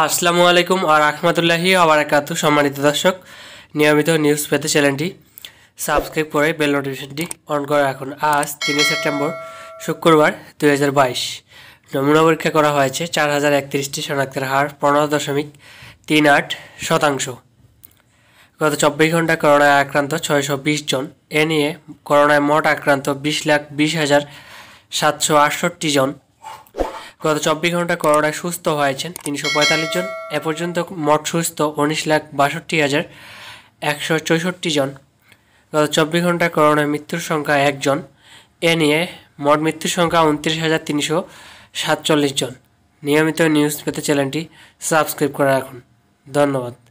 আসসালামু আলাইকুম আর রহমতুল্লাহি আবার একাত্ত সম্মানিত দর্শক নিয়মিত নিউজ পেতে চ্যানেলটি সাবস্ক্রাইব করে বেল নোটিফিকেশনটি অন করে রাখুন আজ তিনে সেপ্টেম্বর শুক্রবার দুই হাজার বাইশ নমুনা পরীক্ষা করা হয়েছে চার হাজার একত্রিশটি শনাক্তের হার পনেরো দশমিক তিন আট শতাংশ গত চব্বিশ ঘন্টা করোনায় আক্রান্ত ছয়শো বিশ জন এ নিয়ে করোনায় মোট আক্রান্ত বিশ লাখ বিশ হাজার সাতশো আটষট্টি জন গত চব্বিশ ঘন্টা করোনায় সুস্থ হয়েছেন তিনশো পঁয়তাল্লিশ জন এ পর্যন্ত মোট সুস্থ উনিশ লাখ বাষট্টি হাজার একশো চৌষট্টি জন গত চব্বিশ ঘন্টা করোনায় মৃত্যুর সংখ্যা একজন এ নিয়ে মোট মৃত্যুর সংখ্যা উনত্রিশ হাজার তিনশো সাতচল্লিশ জন নিয়মিত নিউজ পেতে চ্যানেলটি সাবস্ক্রাইব করে রাখুন ধন্যবাদ